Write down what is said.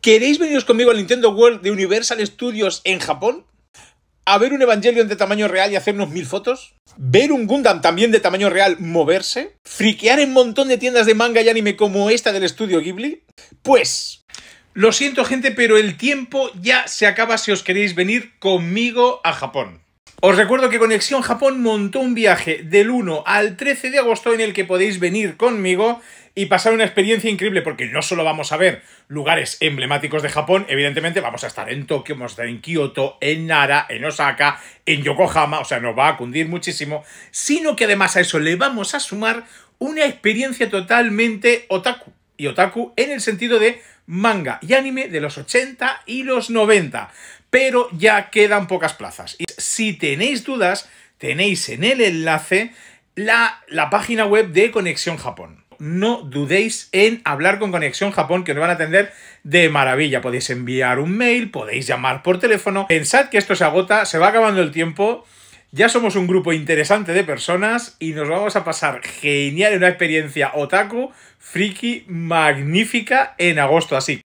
¿Queréis veniros conmigo al Nintendo World de Universal Studios en Japón? ¿A ver un Evangelion de tamaño real y hacernos mil fotos? ¿Ver un Gundam también de tamaño real moverse? ¿Friquear en montón de tiendas de manga y anime como esta del estudio Ghibli? Pues... Lo siento gente, pero el tiempo ya se acaba si os queréis venir conmigo a Japón. Os recuerdo que Conexión Japón montó un viaje del 1 al 13 de agosto en el que podéis venir conmigo y pasar una experiencia increíble porque no solo vamos a ver lugares emblemáticos de Japón, evidentemente vamos a estar en Tokio, vamos a estar en Kioto, en Nara, en Osaka, en Yokohama, o sea, nos va a cundir muchísimo, sino que además a eso le vamos a sumar una experiencia totalmente otaku. Y otaku en el sentido de manga y anime de los 80 y los 90. Pero ya quedan pocas plazas. Si tenéis dudas, tenéis en el enlace la, la página web de Conexión Japón. No dudéis en hablar con Conexión Japón, que os van a atender de maravilla. Podéis enviar un mail, podéis llamar por teléfono. Pensad que esto se agota, se va acabando el tiempo. Ya somos un grupo interesante de personas y nos vamos a pasar genial en una experiencia otaku, friki, magnífica en agosto. Así